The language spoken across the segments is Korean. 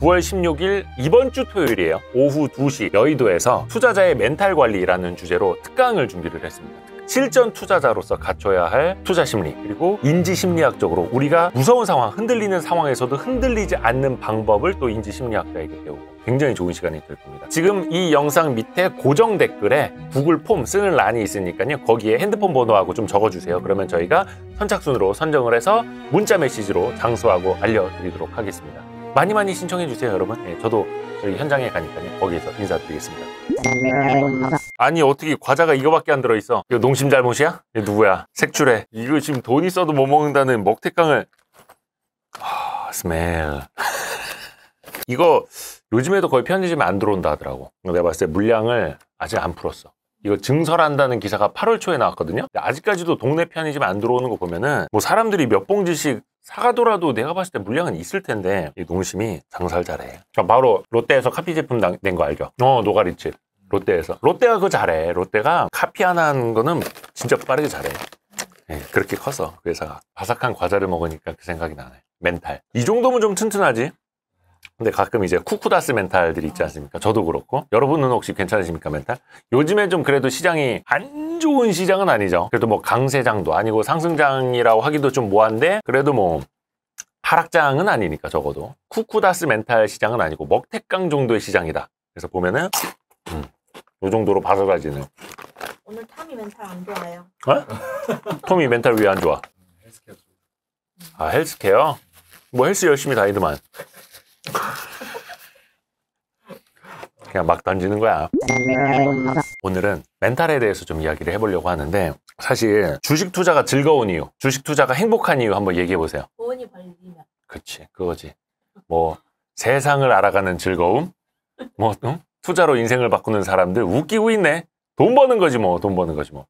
9월 16일 이번 주 토요일이에요. 오후 2시 여의도에서 투자자의 멘탈 관리라는 주제로 특강을 준비를 했습니다. 실전 투자자로서 갖춰야 할 투자 심리 그리고 인지 심리학적으로 우리가 무서운 상황 흔들리는 상황에서도 흔들리지 않는 방법을 또 인지 심리학자에게 배우고 굉장히 좋은 시간이 될 겁니다 지금 이 영상 밑에 고정 댓글에 구글 폼 쓰는 란이 있으니까요 거기에 핸드폰 번호하고 좀 적어주세요 그러면 저희가 선착순으로 선정을 해서 문자 메시지로 장소하고 알려드리도록 하겠습니다 많이 많이 신청해 주세요 여러분 네, 저도 저희 현장에 가니까요 거기에서 인사드리겠습니다 아니 어떻게 과자가 이거밖에 안 들어있어 이거 농심 잘못이야? 얘 누구야? 색출해 이거 지금 돈있어도못 먹는다는 먹태깡을 아 스멜 이거 요즘에도 거의 편의점에 안 들어온다 하더라고 내가 봤을 때 물량을 아직 안 풀었어 이거 증설한다는 기사가 8월 초에 나왔거든요 아직까지도 동네 편의점 에안 들어오는 거 보면은 뭐 사람들이 몇 봉지씩 사가더라도 내가 봤을 때 물량은 있을 텐데 이 농심이 장사를 잘해 그 바로 롯데에서 카피 제품 낸 거 알죠? 어 노가리집 롯데에서 롯데가 그거 잘해 롯데가 카피 하나 하는 거는 진짜 빠르게 잘해 네, 그렇게 커서 그 회사가 바삭한 과자를 먹으니까 그 생각이 나네 멘탈 이 정도면 좀 튼튼하지 근데 가끔 이제 쿠쿠다스 멘탈들이 있지 않습니까? 저도 그렇고. 여러분은 혹시 괜찮으십니까, 멘탈? 요즘에 좀 그래도 시장이 안 좋은 시장은 아니죠. 그래도 뭐 강세장도 아니고 상승장이라고 하기도 좀 뭐한데, 그래도 뭐 하락장은 아니니까 적어도. 쿠쿠다스 멘탈 시장은 아니고 먹태깡 정도의 시장이다. 그래서 보면은, 음, 요 정도로 바스가지는 오늘 탐이 멘탈 안 좋아요. 어? 톰이 멘탈 왜 안 좋아? 헬스케어. 아, 헬스케어? 뭐 헬스 열심히 다니더만. 그냥 막 던지는 거야. 오늘은 멘탈에 대해서 좀 이야기를 해보려고 하는데 사실 주식 투자가 즐거운 이유, 주식 투자가 행복한 이유 한번 얘기해 보세요. 돈이 벌리면. 그렇지, 그거지. 뭐 세상을 알아가는 즐거움, 뭐 응? 투자로 인생을 바꾸는 사람들 웃기고 있네. 돈 버는 거지 뭐, 돈 버는 거지 뭐.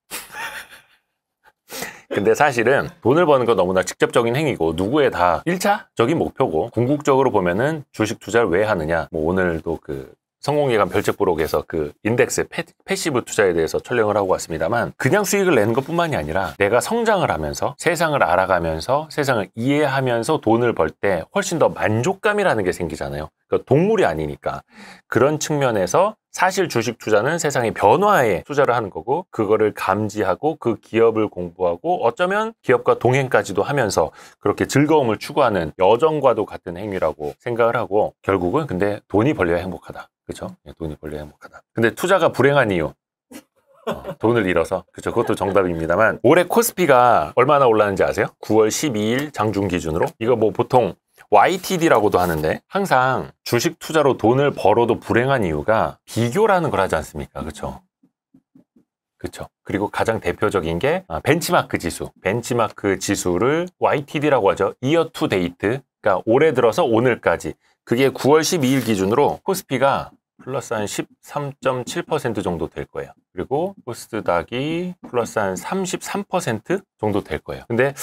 근데 사실은 돈을 버는 건 너무나 직접적인 행위고 누구의 다 1차적인 목표고 궁극적으로 보면은 주식 투자를 왜 하느냐 뭐 오늘도 그 성공예감 별책부록에서 그 인덱스 패, 시브 투자에 대해서 촬영을 하고 왔습니다만 그냥 수익을 내는 것뿐만이 아니라 내가 성장을 하면서 세상을 알아가면서 세상을 이해하면서 돈을 벌 때 훨씬 더 만족감이라는 게 생기잖아요. 그러니까 동물이 아니니까 그런 측면에서 사실 주식 투자는 세상의 변화에 투자를 하는 거고 그거를 감지하고 그 기업을 공부하고 어쩌면 기업과 동행까지도 하면서 그렇게 즐거움을 추구하는 여정과도 같은 행위라고 생각을 하고 결국은 근데 돈이 벌려야 행복하다. 그렇죠? 돈이 벌려야 행복하다. 근데 투자가 불행한 이유 어, 돈을 잃어서 그렇죠 그것도 정답입니다만 올해 코스피가 얼마나 올랐는지 아세요? 9월 12일 장중 기준으로 이거 뭐 보통 YTD라고도 하는데 항상 주식 투자로 돈을 벌어도 불행한 이유가 비교라는 걸 하지 않습니까? 그렇죠? 그렇죠. 그리고 가장 대표적인 게 아, 벤치마크 지수. 벤치마크 지수를 YTD라고 하죠. 이어 투 데이트. 그러니까 올해 들어서 오늘까지. 그게 9월 12일 기준으로 코스피가 플러스 한 13.7% 정도 될 거예요. 그리고 코스닥이 플러스 한 33% 정도 될 거예요. 근데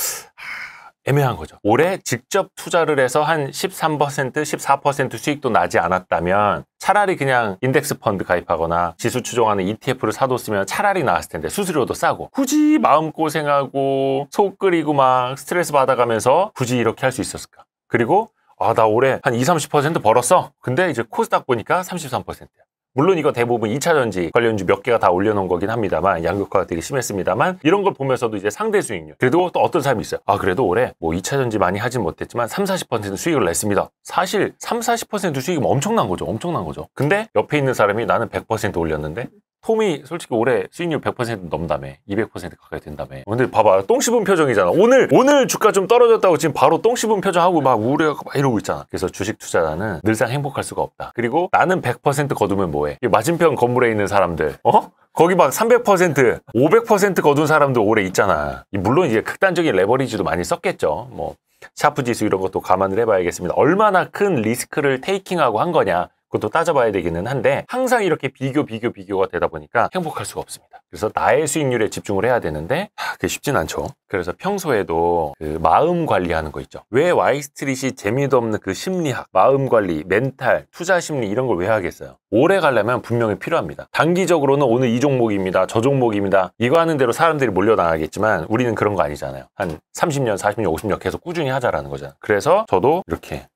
애매한 거죠. 올해 직접 투자를 해서 한 13%, 14% 수익도 나지 않았다면 차라리 그냥 인덱스 펀드 가입하거나 지수 추종하는 ETF를 사뒀으면 차라리 나았을 텐데 수수료도 싸고 굳이 마음 고생하고 속 끓이고 막 스트레스 받아가면서 굳이 이렇게 할 수 있었을까? 그리고 아, 나 올해 한 20, 30% 벌었어. 근데 이제 코스닥 보니까 33%야. 물론 이건 대부분 2차 전지 관련주 몇 개가 다 올려놓은 거긴 합니다만 양극화가 되게 심했습니다만 이런 걸 보면서도 이제 상대 수익률 그래도 또 어떤 사람이 있어요 아 그래도 올해 뭐 2차 전지 많이 하진 못했지만 3, 40% 수익을 냈습니다 사실 3, 40%수익이 엄청난 거죠 엄청난 거죠 근데 옆에 있는 사람이 나는 100% 올렸는데 톰이 솔직히 올해 수익률 100% 넘다며 200% 가까이 된다며 근데 봐봐 똥 씹은 표정이잖아 오늘 오늘 주가 좀 떨어졌다고 지금 바로 똥 씹은 표정하고 막 우울해갖고 막 이러고 있잖아 그래서 주식 투자자는 늘상 행복할 수가 없다 그리고 나는 100% 거두면 뭐해 맞은편 건물에 있는 사람들 어? 거기 막 300%, 500% 거둔 사람들 올해 있잖아 물론 이제 극단적인 레버리지도 많이 썼겠죠 뭐 샤프 지수 이런 것도 감안을 해봐야겠습니다 얼마나 큰 리스크를 테이킹하고 한 거냐 그것도 따져봐야 되기는 한데 항상 이렇게 비교 비교 비교가 되다 보니까 행복할 수가 없습니다. 그래서 나의 수익률에 집중을 해야 되는데 하, 아, 그게 쉽진 않죠. 그래서 평소에도 그 마음 관리하는 거 있죠. 왜 와이스트릿이 재미도 없는 그 심리학, 마음 관리, 멘탈, 투자 심리 이런 걸 왜 하겠어요? 오래 가려면 분명히 필요합니다. 단기적으로는 오늘 이 종목입니다. 저 종목입니다. 이거 하는 대로 사람들이 몰려나가겠지만 우리는 그런 거 아니잖아요. 한 30년, 40년, 50년 계속 꾸준히 하자라는 거잖아요. 그래서 저도 이렇게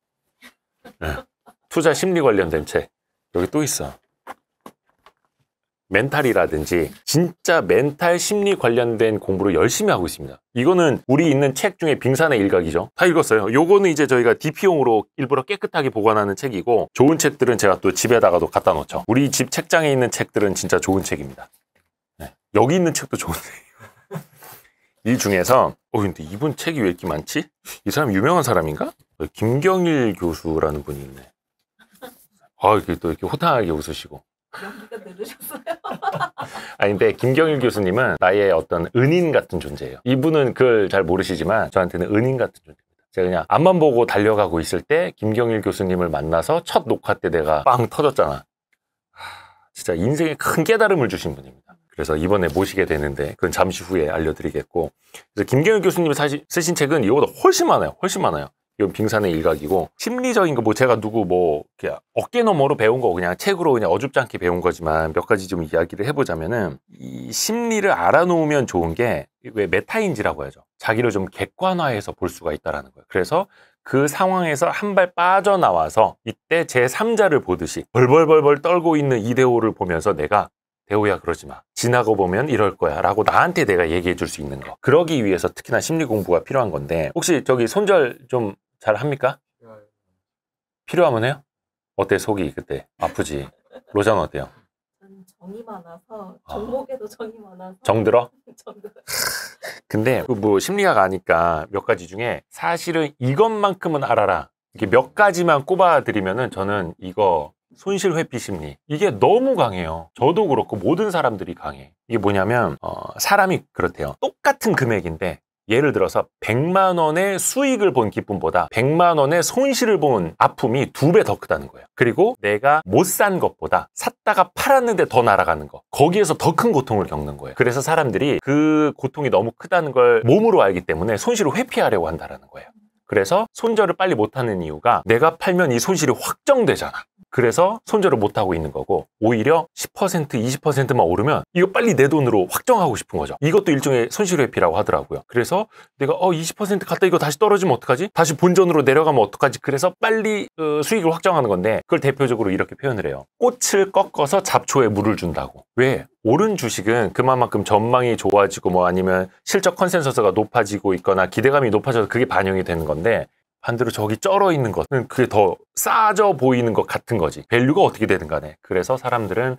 네. 투자 심리 관련된 책 여기 또 있어 멘탈이라든지 진짜 멘탈 심리 관련된 공부를 열심히 하고 있습니다 이거는 우리 있는 책 중에 빙산의 일각이죠 다 읽었어요 요거는 이제 저희가 DP용으로 일부러 깨끗하게 보관하는 책이고 좋은 책들은 제가 또 집에다가도 갖다 놓죠 우리 집 책장에 있는 책들은 진짜 좋은 책입니다 네. 여기 있는 책도 좋은데 이 중에서 어 근데 이분 책이 왜 이렇게 많지? 이 사람 유명한 사람인가? 김경일 교수라는 분이 있네 아, 이렇게 또 이렇게 호탕하게 웃으시고. 연기가 늘으셨어요. 아니, 근데 김경일 교수님은 나의 어떤 은인 같은 존재예요. 이분은 그걸 잘 모르시지만 저한테는 은인 같은 존재. 제가 그냥 앞만 보고 달려가고 있을 때 김경일 교수님을 만나서 첫 녹화 때 내가 빵 터졌잖아. 진짜 인생에 큰 깨달음을 주신 분입니다. 그래서 이번에 모시게 되는데 그건 잠시 후에 알려드리겠고 그래서 김경일 교수님이 사실 쓰신 책은 이거보다 훨씬 많아요. 훨씬 많아요. 이건 빙산의 일각이고 심리적인 거 뭐 제가 누구 뭐 어깨 너머로 배운 거 그냥 책으로 그냥 어줍지않게 배운 거지만 몇 가지 좀 이야기를 해보자면은 이 심리를 알아놓으면 좋은 게 왜 메타인지라고 해야죠. 자기를 좀 객관화해서 볼 수가 있다라는 거예요. 그래서 그 상황에서 한 발 빠져나와서 이때 제 3자를 보듯이 벌벌벌벌 떨고 있는 이대호를 보면서 내가 대호야 그러지 마. 지나고 보면 이럴 거야 라고 나한테 내가 얘기해 줄 수 있는 거. 그러기 위해서 특히나 심리 공부가 필요한 건데 혹시 저기 손절 좀잘 합니까? 필요하면 해요? 어때 속이 그때 아프지? 로션 어때요? 정이 많아서 종목에도 아. 정이 많아서 정들어? 근데 그 뭐 심리학 아니까 몇 가지 중에 사실은 이것만큼은 알아라 이게 몇 가지만 꼽아드리면은 저는 이거 손실 회피 심리 이게 너무 강해요 저도 그렇고 모든 사람들이 강해 이게 뭐냐면 어, 사람이 그렇대요 똑같은 금액인데 예를 들어서 100만 원의 수익을 본 기쁨보다 100만 원의 손실을 본 아픔이 두 배 더 크다는 거예요. 그리고 내가 못 산 것보다 샀다가 팔았는데 더 날아가는 거. 거기에서 더 큰 고통을 겪는 거예요. 그래서 사람들이 그 고통이 너무 크다는 걸 몸으로 알기 때문에 손실을 회피하려고 한다는 거예요. 그래서 손절을 빨리 못하는 이유가 내가 팔면 이 손실이 확정되잖아. 그래서 손절을 못하고 있는 거고 오히려 10% 20%만 오르면 이거 빨리 내 돈으로 확정하고 싶은 거죠 이것도 일종의 손실 회피라고 하더라고요 그래서 내가 어 20% 갔다 이거 다시 떨어지면 어떡하지 다시 본전으로 내려가면 어떡하지 그래서 빨리 어, 수익을 확정하는 건데 그걸 대표적으로 이렇게 표현을 해요 꽃을 꺾어서 잡초에 물을 준다고 왜 오른 주식은 그만큼 전망이 좋아지고 뭐 아니면 실적 컨센서스가 높아지고 있거나 기대감이 높아져서 그게 반영이 되는 건데 반대로 저기 쩔어 있는 것은 그게 더 싸져 보이는 것 같은 거지 밸류가 어떻게 되는 간에 그래서 사람들은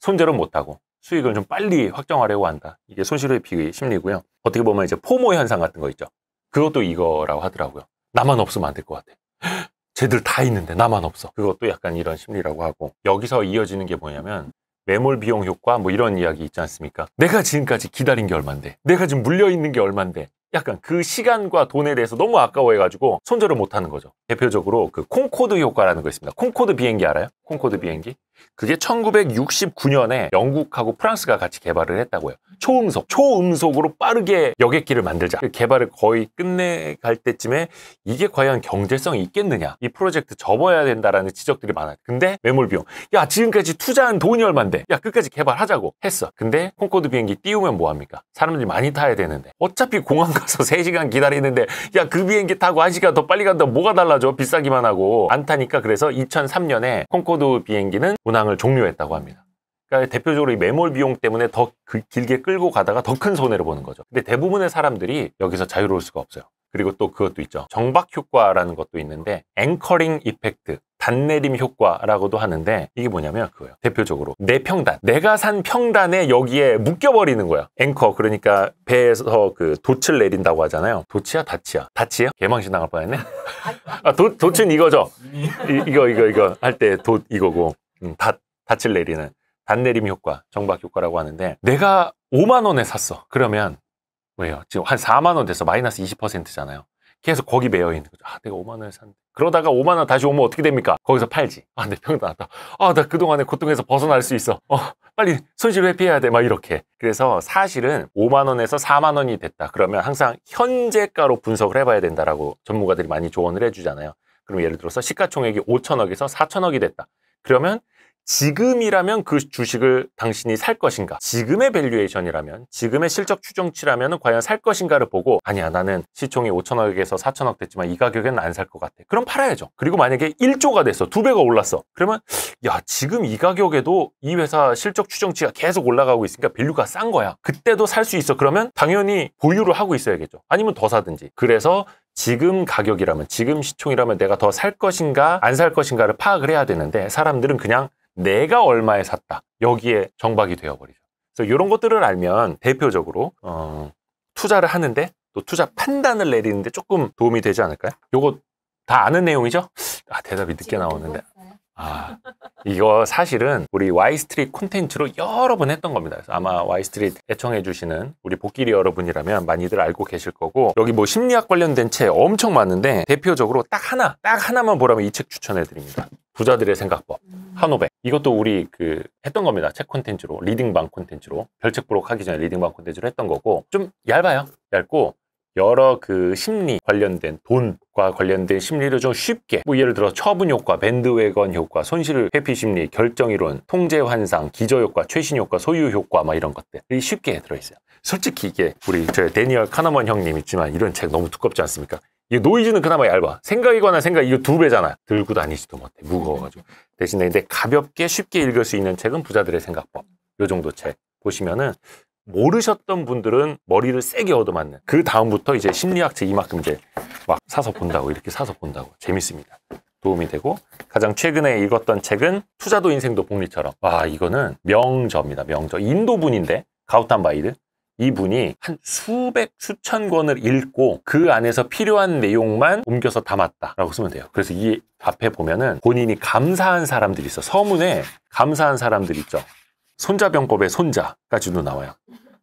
손절은 못하고 수익을 좀 빨리 확정하려고 한다 이게 손실의 비위 심리고요 어떻게 보면 이제 포모 현상 같은 거 있죠 그것도 이거라고 하더라고요 나만 없으면 안 될 것 같아 쟤들 다 있는데 나만 없어 그것도 약간 이런 심리라고 하고 여기서 이어지는 게 뭐냐면 매몰 비용 효과 뭐 이런 이야기 있지 않습니까? 내가 지금까지 기다린 게 얼만데 내가 지금 물려있는 게 얼만데 약간 그 시간과 돈에 대해서 너무 아까워해가지고 손절을 못하는 거죠. 대표적으로 그 콩코드 효과라는 거 있습니다. 콩코드 비행기 알아요? 콩코드 비행기? 그게 1969년에 영국하고 프랑스가 같이 개발을 했다고요. 초음속, 초음속으로 빠르게 여객기를 만들자. 그 개발을 거의 끝내갈 때쯤에 이게 과연 경제성이 있겠느냐. 이 프로젝트 접어야 된다라는 지적들이 많아요. 근데 매몰 비용. 야, 지금까지 투자한 돈이 얼만데. 야, 끝까지 개발하자고 했어. 근데 콩코드 비행기 띄우면 뭐합니까? 사람들이 많이 타야 되는데. 어차피 공항 가서 3시간 기다리는데 야, 그 비행기 타고 1시간 더 빨리 간다 뭐가 달라져? 비싸기만 하고. 안 타니까 그래서 2003년에 콩코드 비행기는 분항을 종료했다고 합니다. 그러니까 대표적으로 이 매몰 비용 때문에 더 그, 길게 끌고 가다가 더 큰 손해를 보는 거죠. 근데 대부분의 사람들이 여기서 자유로울 수가 없어요. 그리고 또 그것도 있죠. 정박 효과라는 것도 있는데 앵커링 이펙트, 단내림 효과라고도 하는데 이게 뭐냐면 그거예요. 대표적으로 내 평단, 내가 산 평단에 여기에 묶여버리는 거야. 앵커 그러니까 배에서 그 돛을 내린다고 하잖아요. 돛이야, 닻이야, 닻이야? 개망신 당할 뻔했네. 아, 돛, 돛은 이거죠. 음. 이, 거 이거 이거 할 때 돛 이거고 음, 닷, 닷을 내리는 단내림 효과, 정박 효과라고 하는데 내가 5만 원에 샀어. 그러면 왜요? 지금 한 4만 원 돼서 마이너스 20%잖아요. 계속 거기 매여 있는 거죠. 아, 내가 5만 원에 샀는데. 그러다가 5만 원 다시 오면 어떻게 됩니까? 거기서 팔지. 아, 내평 나왔다. 아, 나그동안에 고통에서 벗어날 수 있어. 어, 빨리 손실 회피해야 돼. 막 이렇게. 그래서 사실은 5만 원에서 4만 원이 됐다. 그러면 항상 현재가로 분석을 해봐야 된다라고 전문가들이 많이 조언을 해주잖아요. 그럼 예를 들어서 시가총액이 5천억에서 4천억이 됐다. 그러면 지금이라면 그 주식을 당신이 살 것인가 지금의 밸류에이션이라면 지금의 실적 추정치라면 과연 살 것인가를 보고 아니야 나는 시총이 5천억에서 4천억 됐지만 이 가격에는 안 살 것 같아 그럼 팔아야죠 그리고 만약에 1조가 됐어 2배가 올랐어 그러면 야 지금 이 가격에도 이 회사 실적 추정치가 계속 올라가고 있으니까 밸류가 싼 거야 그때도 살 수 있어 그러면 당연히 보유를 하고 있어야겠죠 아니면 더 사든지 그래서 지금 가격이라면 지금 시총이라면 내가 더 살 것인가 안 살 것인가를 파악을 해야 되는데 사람들은 그냥 내가 얼마에 샀다. 여기에 정박이 되어버리죠. 그래서 이런 것들을 알면 대표적으로 어, 투자를 하는데 또 투자 판단을 내리는데 조금 도움이 되지 않을까요? 요거 다 아는 내용이죠? 아 대답이 늦게 나오는데 아 이거 사실은 우리 와이스트릿 콘텐츠로 여러 번 했던 겁니다. 그래서 아마 와이스트릿 애청해 주시는 우리 복길이 여러분이라면 많이들 알고 계실 거고 여기 뭐 심리학 관련된 책 엄청 많은데 대표적으로 딱 하나 딱 하나만 보라면 이 책 추천해 드립니다. 부자들의 생각법, 음. 한오백. 이것도 우리 그 했던 겁니다. 책 콘텐츠로, 리딩방 콘텐츠로. 별책 부록 하기 전에 리딩방 콘텐츠로 했던 거고, 좀 얇아요. 얇고, 여러 그 심리 관련된 돈과 관련된 심리를 좀 쉽게 뭐 예를 들어 처분 효과, 밴드웨건 효과, 손실 회피 심리, 결정 이론, 통제 환상, 기저 효과, 최신 효과, 소유 효과 막 이런 것들이 쉽게 들어 있어요. 솔직히 이게 우리 저 데니얼 카너먼 형님 있지만 이런 책 너무 두껍지 않습니까? 이 노이즈는 그나마 얇아. 생각에 관한 생각 이거 두 배잖아. 들고 다니지도 못해. 무거워가지고. 음. 대신에 이제 가볍게 쉽게 읽을 수 있는 책은 부자들의 생각법. 요 정도 책 보시면은 모르셨던 분들은 머리를 세게 얻어맞는. 그 다음부터 이제 심리학 책 이만큼 이제 막 사서 본다고 이렇게 사서 본다고 재밌습니다. 도움이 되고 가장 최근에 읽었던 책은 투자도 인생도 복리처럼 와 이거는 명저입니다 명저 인도 분인데 가우탄 바이드 이분이 한 수백 수천 권을 읽고 그 안에서 필요한 내용만 옮겨서 담았다라고 쓰면 돼요. 그래서 이 앞에 보면은 본인이 감사한 사람들이 있어. 서문에 감사한 사람들 있죠. 손자병법의 손자까지도 나와요.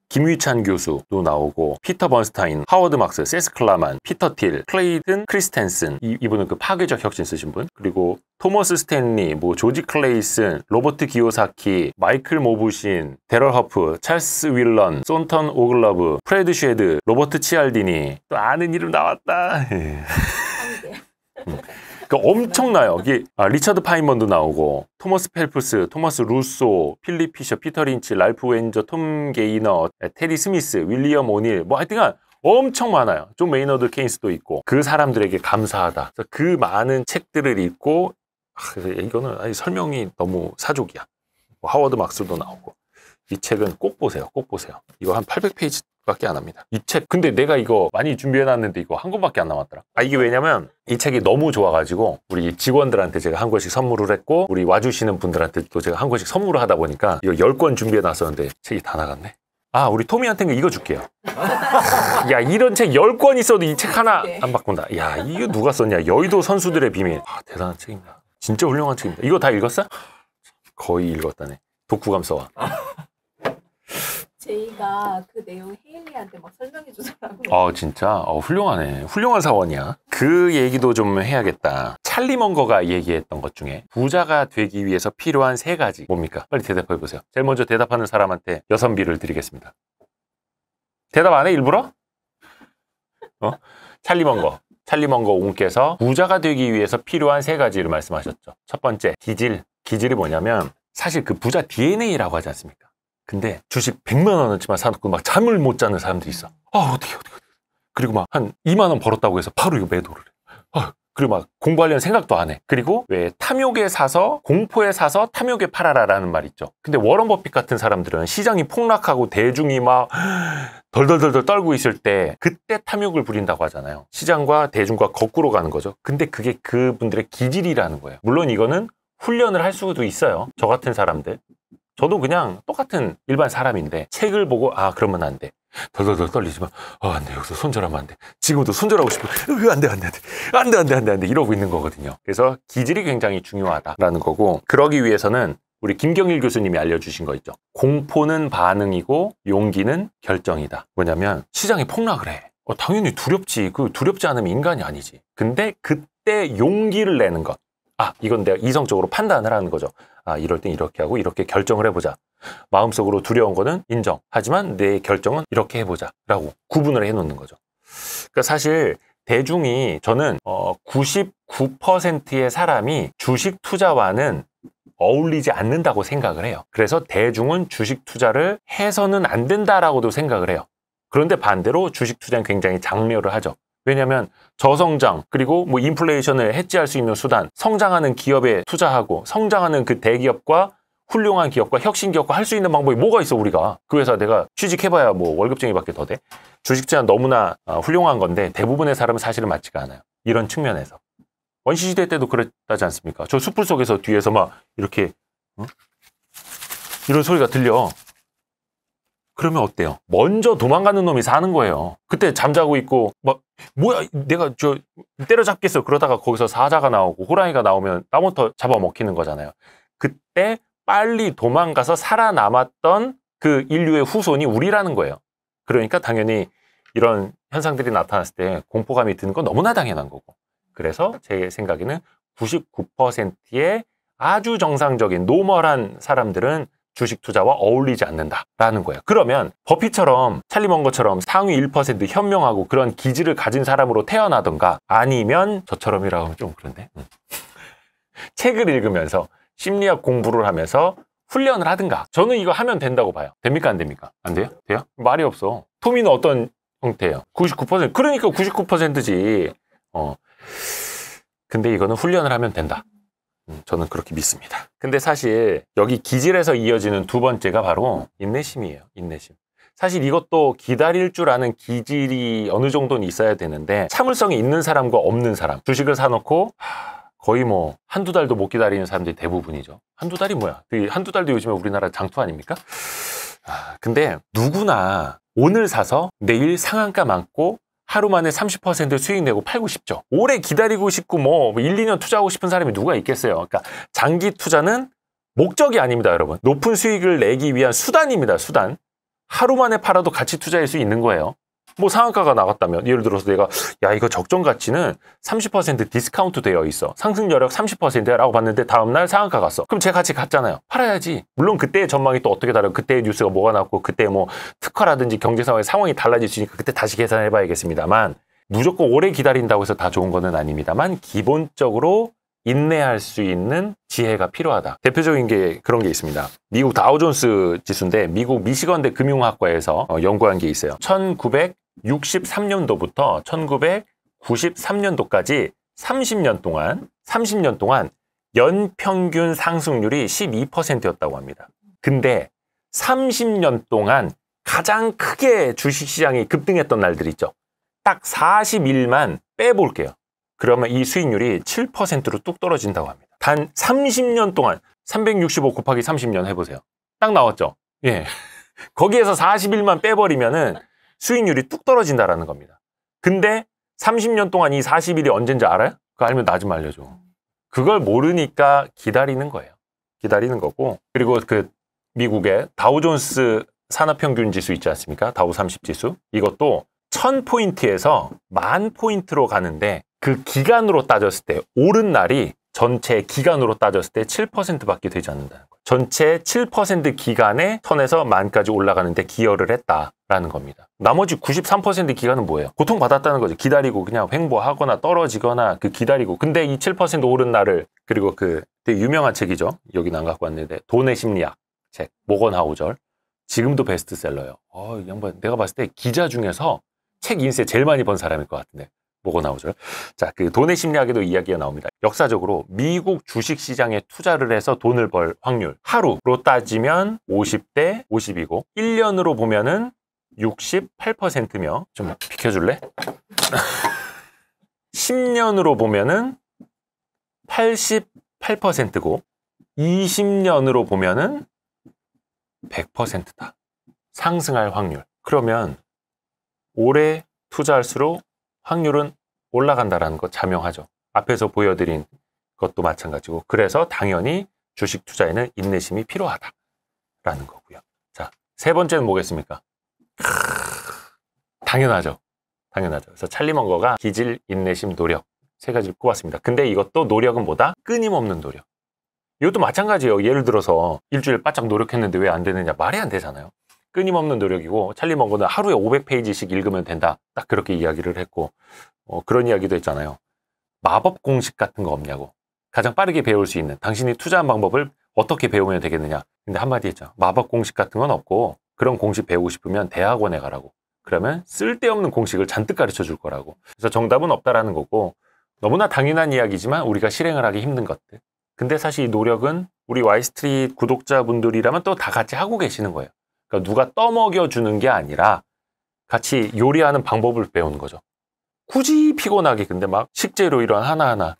김유찬 교수도 나오고 피터 번스타인, 하워드 막스, 세스 클라만, 피터 틸, 클레이든 크리스텐슨 이, 이분은 그 파괴적 혁신 쓰신 분 그리고 토머스 스탠리, 뭐 조지 클레이슨, 로버트 기요사키, 마이클 모부신, 데럴 허프, 찰스 윌런, 손턴 오글러브, 프레드 쉐드, 로버트 치알디니 또 아는 이름 나왔다. 음. 그러니까 엄청나요. 여기 아, 리처드 파이먼도 나오고 토머스 펠프스, 토머스 루소, 필립 피셔, 피터 린치, 랄프 웬저, 톰 게이너, 테리 스미스, 윌리엄 오닐 뭐 하여튼간 엄청 많아요. 좀 메이너드 케인스도 있고 그 사람들에게 감사하다. 그 많은 책들을 읽고 아, 이거는 아니, 설명이 너무 사족이야. 뭐 하워드 막스도 나오고 이 책은 꼭 보세요. 꼭 보세요. 이거 한 800페이지 밖에 안 합니다. 이 책 근데 내가 이거 많이 준비해놨는데 이거 한 권밖에 안 남았더라. 아 이게 왜냐면 이 책이 너무 좋아가지고 우리 직원들한테 제가 한 권씩 선물을 했고 우리 와주시는 분들한테 도 제가 한 권씩 선물을 하다 보니까 이거 10권 준비해놨었는데 책이 다 나갔네. 아 우리 토미한테 이거 줄게요. 야 이런 책 10권 있어도 이 책 하나 네. 안 바꾼다. 야 이거 누가 썼냐. 여의도 선수들의 비밀. 아 대단한 책입니다. 진짜 훌륭한 책입니다. 이거 다 읽었어? 거의 읽었다네. 독후감 서와 제이가 그 내용 사원이한테 막 설명해 주더라고요. 어, 진짜? 어, 훌륭하네. 훌륭한 사원이야. 그 얘기도 좀 해야겠다. 찰리 먼거가 얘기했던 것 중에 부자가 되기 위해서 필요한 세 가지 뭡니까? 빨리 대답해 보세요. 제일 먼저 대답하는 사람한테 여선비를 드리겠습니다. 대답 안 해, 일부러? 어? 찰리 먼거. 찰리 먼거 옹께서 부자가 되기 위해서 필요한 세 가지를 말씀하셨죠. 첫 번째, 기질. 기질이 뭐냐면 사실 그 부자 DNA라고 하지 않습니까? 근데 주식 100만 원어치만 사놓고 막 잠을 못 자는 사람도 있어. 아, 어떻게, 어떻게. 그리고 막 한 2만 원 벌었다고 해서 바로 이거 매도를 해. 아, 그리고 막 공부하려는 생각도 안 해. 그리고 왜 탐욕에 사서 공포에 사서 탐욕에 팔아라라는 말 있죠. 근데 워런 버핏 같은 사람들은 시장이 폭락하고 대중이 막 덜덜덜덜 떨고 있을 때 그때 탐욕을 부린다고 하잖아요. 시장과 대중과 거꾸로 가는 거죠. 근데 그게 그분들의 기질이라는 거예요. 물론 이거는 훈련을 할 수도 있어요. 저 같은 사람들. 저도 그냥 똑같은 일반 사람인데 책을 보고 아 그러면 안 돼. 덜덜덜 떨리지만 아안돼 어, 여기서 손절하면 안 돼. 지금도 손절하고 싶어. 안돼 안돼 안돼 안 돼 안 돼 안 돼 안 돼 이러고 있는 거거든요. 그래서 기질이 굉장히 중요하다라는 거고 그러기 위해서는 우리 김경일 교수님이 알려주신 거 있죠. 공포는 반응이고 용기는 결정이다. 뭐냐면 시장이 폭락을 해. 어, 당연히 두렵지. 그 두렵지 않으면 인간이 아니지. 근데 그때 용기를 내는 것. 아, 이건 내가 이성적으로 판단을 하는 거죠. 아, 이럴 땐 이렇게 하고 이렇게 결정을 해보자. 마음속으로 두려운 거는 인정. 하지만 내 결정은 이렇게 해보자. 라고 구분을 해놓는 거죠. 그러니까 사실 대중이 저는 어, 99%의 사람이 주식 투자와는 어울리지 않는다고 생각을 해요. 그래서 대중은 주식 투자를 해서는 안 된다라고도 생각을 해요. 그런데 반대로 주식 투자는 굉장히 장려를 하죠. 왜냐하면 저성장 그리고 뭐 인플레이션을 해지할 수 있는 수단 성장하는 기업에 투자하고 성장하는 그 대기업과 훌륭한 기업과 혁신 기업과 할 수 있는 방법이 뭐가 있어 우리가 그 회사 내가 취직해봐야 뭐 월급쟁이밖에 더 돼 주식 제한 너무나 아, 훌륭한 건데 대부분의 사람은 사실은 맞지가 않아요 이런 측면에서 원시시대 때도 그랬다지 않습니까 저 숯불 속에서 뒤에서 막 이렇게 어? 이런 소리가 들려 그러면 어때요? 먼저 도망가는 놈이 사는 거예요. 그때 잠자고 있고 막 뭐야 내가 저 때려잡겠어 그러다가 거기서 사자가 나오고 호랑이가 나오면 나부터 잡아먹히는 거잖아요. 그때 빨리 도망가서 살아남았던 그 인류의 후손이 우리라는 거예요. 그러니까 당연히 이런 현상들이 나타났을 때 공포감이 드는 건 너무나 당연한 거고. 그래서 제 생각에는 99%의 아주 정상적인 노멀한 사람들은 주식 투자와 어울리지 않는다라는 거예요. 그러면 버핏처럼 찰리 먼거처럼 상위 1% 현명하고 그런 기질을 가진 사람으로 태어나던가 아니면 저처럼이라고 하면 좀 그런데 음. 책을 읽으면서 심리학 공부를 하면서 훈련을 하든가 저는 이거 하면 된다고 봐요. 됩니까 안 됩니까? 안 돼요? 돼요? 말이 없어. 토미는 어떤 형태예요? 99% 그러니까 99%지. 어. 근데 이거는 훈련을 하면 된다. 음, 저는 그렇게 믿습니다. 근데 사실 여기 기질에서 이어지는 두 번째가 바로 인내심이에요. 인내심. 사실 이것도 기다릴 줄 아는 기질이 어느 정도는 있어야 되는데 참을성이 있는 사람과 없는 사람 주식을 사놓고 거의 뭐 한두 달도 못 기다리는 사람들이 대부분이죠. 한두 달이 뭐야? 그 한두 달도 요즘에 우리나라 장투 아닙니까? 아, 근데 누구나 오늘 사서 내일 상한가 많고 하루 만에 30% 수익 내고 팔고 싶죠. 오래 기다리고 싶고 뭐 1, 뭐 2년 투자하고 싶은 사람이 누가 있겠어요. 그러니까 장기 투자는 목적이 아닙니다, 여러분. 높은 수익을 내기 위한 수단입니다, 수단. 하루 만에 팔아도 같이 투자할 수 있는 거예요. 뭐 상한가가 나갔다면 예를 들어서 내가 야 이거 적정 가치는 30% 디스카운트 되어 있어 상승 여력 30%라고 봤는데 다음날 상한가 갔어 그럼 제 가치 갔잖아요 팔아야지 물론 그때의 전망이 또 어떻게 다른 그때의 뉴스가 뭐가 나왔고 그때 뭐 특화라든지 경제 상황의 상황이 달라질 수 있으니까 그때 다시 계산해 봐야겠습니다만 무조건 오래 기다린다고 해서 다 좋은 거는 아닙니다만 기본적으로 인내할 수 있는 지혜가 필요하다. 대표적인 게 그런 게 있습니다. 미국 다우존스 지수인데 미국 미시건대 금융학과에서 어, 연구한 게 있어요. 6 3년도부터 1993년도까지 30년 동안 30년 동안 연평균 상승률이 12%였다고 합니다. 근데 30년 동안 가장 크게 주식시장이 급등했던 날들 있죠. 딱 40일만 빼볼게요. 그러면 이 수익률이 7%로 뚝 떨어진다고 합니다. 단 30년 동안 365 곱하기 30년 해보세요. 딱 나왔죠? 예. 거기에서 40일만 빼버리면은 수익률이 뚝 떨어진다라는 겁니다. 근데 30년 동안 이 40일이 언젠지 알아요? 그거 알면 나 좀 알려줘. 그걸 모르니까 기다리는 거예요. 기다리는 거고 그리고 그 미국의 다우존스 산업평균 지수 있지 않습니까? 다우 30 지수 이것도 1000포인트에서 1 0 0 0 포인트로 가는데 그 기간으로 따졌을 때 오른 날이 전체 기간으로 따졌을 때 7%밖에 되지 않는다는 거예요. 전체 7% 기간에 1000에서 만까지 올라가는데 기여를 했다. 라는 겁니다. 나머지 93% 기간은 뭐예요? 고통받았다는 거죠. 기다리고 그냥 횡보하거나 떨어지거나 그 기다리고 근데 이 7% 오른 날을 그리고 그 되게 유명한 책이죠. 여기 안 갖고 왔는데 돈의 심리학 책 모건 하우절 지금도 베스트셀러예요. 어, 이 양반 내가 봤을 때 기자 중에서 책 인쇄 제일 많이 번 사람일 것 같은데 모건하우절 자, 그 돈의 심리학에도 이야기가 나옵니다. 역사적으로 미국 주식 시장에 투자를 해서 돈을 벌 확률 하루로 따지면 50대 50이고 1년으로 보면은 68%며 좀 비켜줄래? 10년으로 보면은 88%고 20년으로 보면은 100%다. 상승할 확률. 그러면 올해 투자할수록 확률은 올라간다라는 거 자명하죠. 앞에서 보여드린 것도 마찬가지고 그래서 당연히 주식 투자에는 인내심이 필요하다라는 거고요. 자, 세 번째는 뭐겠습니까? 당연하죠. 당연하죠. 그래서 찰리 먼거가 기질, 인내심, 노력 세 가지를 꼽았습니다. 근데 이것도 노력은 뭐다? 끊임없는 노력. 이것도 마찬가지예요. 예를 들어서 일주일 바짝 노력했는데 왜 안 되느냐 말이 안 되잖아요. 끊임없는 노력이고 찰리 먼거는 하루에 500페이지씩 읽으면 된다. 딱 그렇게 이야기를 했고 어, 그런 이야기도 했잖아요. 마법 공식 같은 거 없냐고. 가장 빠르게 배울 수 있는 당신이 투자한 방법을 어떻게 배우면 되겠느냐. 근데 한마디 했죠. 마법 공식 같은 건 없고 그런 공식 배우고 싶으면 대학원에 가라고. 그러면 쓸데없는 공식을 잔뜩 가르쳐 줄 거라고. 그래서 정답은 없다라는 거고 너무나 당연한 이야기지만 우리가 실행을 하기 힘든 것들. 근데 사실 이 노력은 우리 와이스트리 구독자분들이라면 또 다 같이 하고 계시는 거예요. 그러니까 누가 떠먹여 주는 게 아니라 같이 요리하는 방법을 배우는 거죠. 굳이 피곤하게 근데 막 식재료 이런 하나하나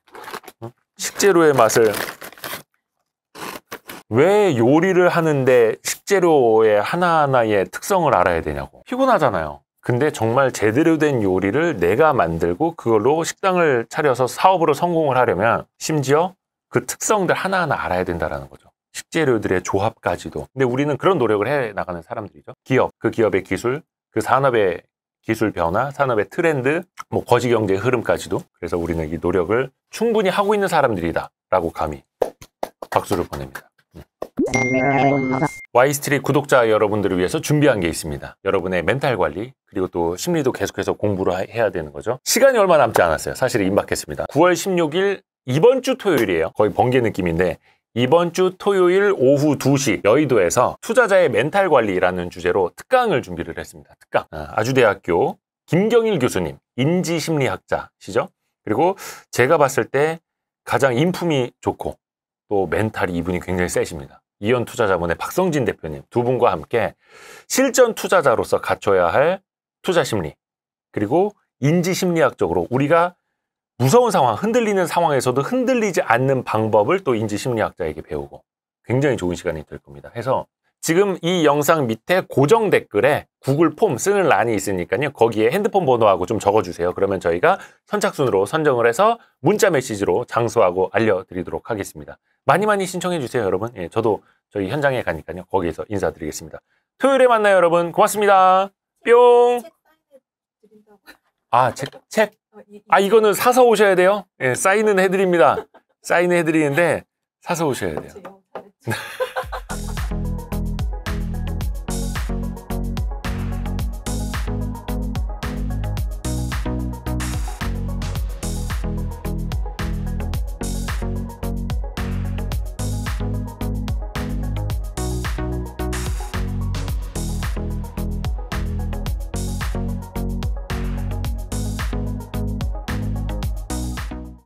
식재료의 맛을 왜 요리를 하는데 식재료의 하나하나의 특성을 알아야 되냐고 피곤하잖아요 근데 정말 제대로 된 요리를 내가 만들고 그걸로 식당을 차려서 사업으로 성공을 하려면 심지어 그 특성들 하나하나 알아야 된다는 거죠 식재료들의 조합까지도 근데 우리는 그런 노력을 해 나가는 사람들이죠 기업, 그 기업의 기술, 그 산업의 기술 변화, 산업의 트렌드, 뭐 거시 경제의 흐름까지도 그래서 우리는 이 노력을 충분히 하고 있는 사람들이다 라고 감히 박수를 보냅니다 와이스트리 구독자 여러분들을 위해서 준비한 게 있습니다. 여러분의 멘탈 관리 그리고 또 심리도 계속해서 공부를 해야 되는 거죠. 시간이 얼마 남지 않았어요. 사실 임박했습니다. 9월 16일 이번 주 토요일이에요. 거의 번개 느낌인데 이번 주 토요일 오후 2시 여의도에서 투자자의 멘탈 관리라는 주제로 특강을 준비를 했습니다. 특강. 아, 아주대학교 김경일 교수님, 인지심리학자시죠? 그리고 제가 봤을 때 가장 인품이 좋고 또 멘탈이 이분이 굉장히 세십니다. 이현 투자자문의 박성진 대표님 두 분과 함께 실전 투자자로서 갖춰야 할 투자 심리 그리고 인지 심리학적으로 우리가 무서운 상황, 흔들리는 상황에서도 흔들리지 않는 방법을 또 인지 심리학자에게 배우고 굉장히 좋은 시간이 될 겁니다. 해서 지금 이 영상 밑에 고정 댓글에 구글 폼 쓰는 란이 있으니까요. 거기에 핸드폰 번호하고 좀 적어주세요. 그러면 저희가 선착순으로 선정을 해서 문자 메시지로 장소하고 알려드리도록 하겠습니다. 많이 많이 신청해주세요, 여러분. 예, 저도 저희 현장에 가니까요. 거기에서 인사드리겠습니다. 토요일에 만나요, 여러분. 고맙습니다. 뿅! 아, 책, 아, 책. 어, 아, 이거는 사서 오셔야 돼요? 예, 사인은 해드립니다. 사인은 해드리는데 사서 오셔야 돼요.